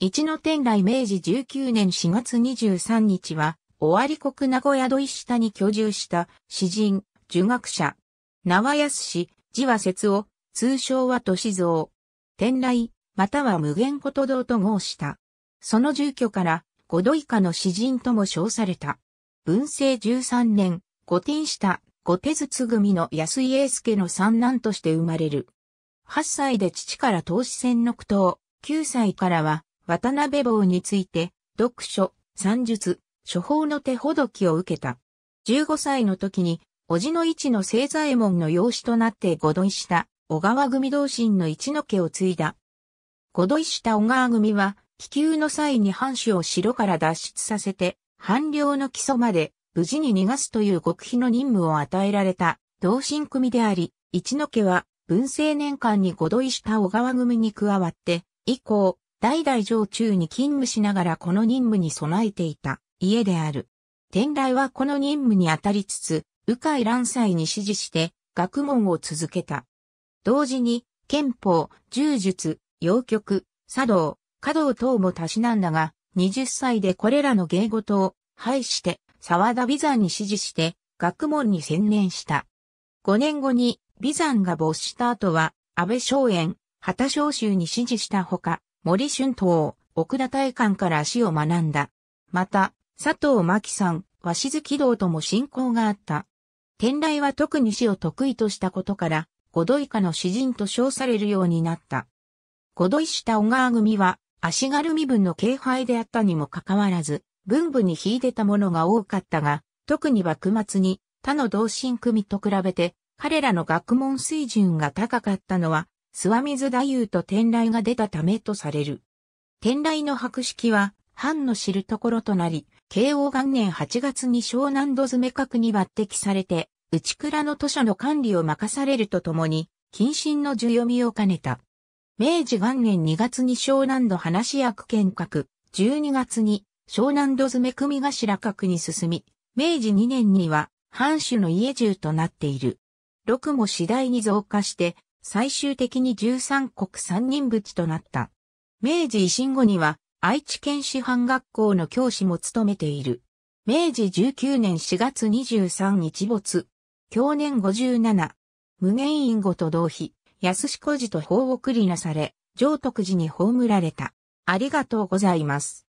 一の天来明治19年4月23日は、尾張国名古屋土石下に居住した詩人、儒学者。縄安氏、字は節夫、通称は歳蔵。天来、または無限こと道と号した。その住居から五度以下の詩人とも称された。文政13年、五天下、五手筒組の安井英介の三男として生まれる。8歳で父から投資戦の苦闘、9歳からは渡辺坊について、読書、算術、処方の手ほどきを受けた。15歳の時に、叔父の一の清左衛門の養子となって五度いした小川組同心の一の家を継いだ。五度いした小川組は、気球の際に藩主を城から脱出させて、藩領の基礎まで無事に逃がすという極秘の任務を与えられた同心組であり、一の家は文政年間に五度いした小川組に加わって、以降、代々城中に勤務しながらこの任務に備えていた家である。天来はこの任務にあたりつつ、鵜飼乱斎に指示して学問を続けた。同時に、憲法、柔術、洋曲、茶道、華道等もたしなんだが、20歳でこれらの芸事を廃して、沢田美山に指示して、学問に専念した。5年後に、美山が没した後は、安倍荘園、畑昌州に指示したほか、森春東、奥田大館から足を学んだ。また、佐藤真希さん、鷲月道とも親交があった。天来は特に死を得意としたことから、五度以下の詩人と称されるようになった。五度以下小川組は、足軽身分の敬拝であったにもかかわらず、文部に秀でたものが多かったが、特に幕末に他の同心組と比べて、彼らの学問水準が高かったのは諏訪水太夫と天雷が出たためとされる。天雷の博識は、藩の知るところとなり、慶応元年8月に湘南土詰閣に抜擢されて、内倉の図書の管理を任されるとともに、謹慎の授読みを兼ねた。明治元年2月に湘南の話役見閣、12月に湘南土詰組頭閣に進み、明治2年には藩主の家中となっている。六も次第に増加して、最終的に13国3人ちとなった。明治維新後には愛知県師範学校の教師も務めている。明治19年4月23日没。去年57。無限院後と同費、安志小寺と法を繰りなされ、上徳寺に葬られた。ありがとうございます。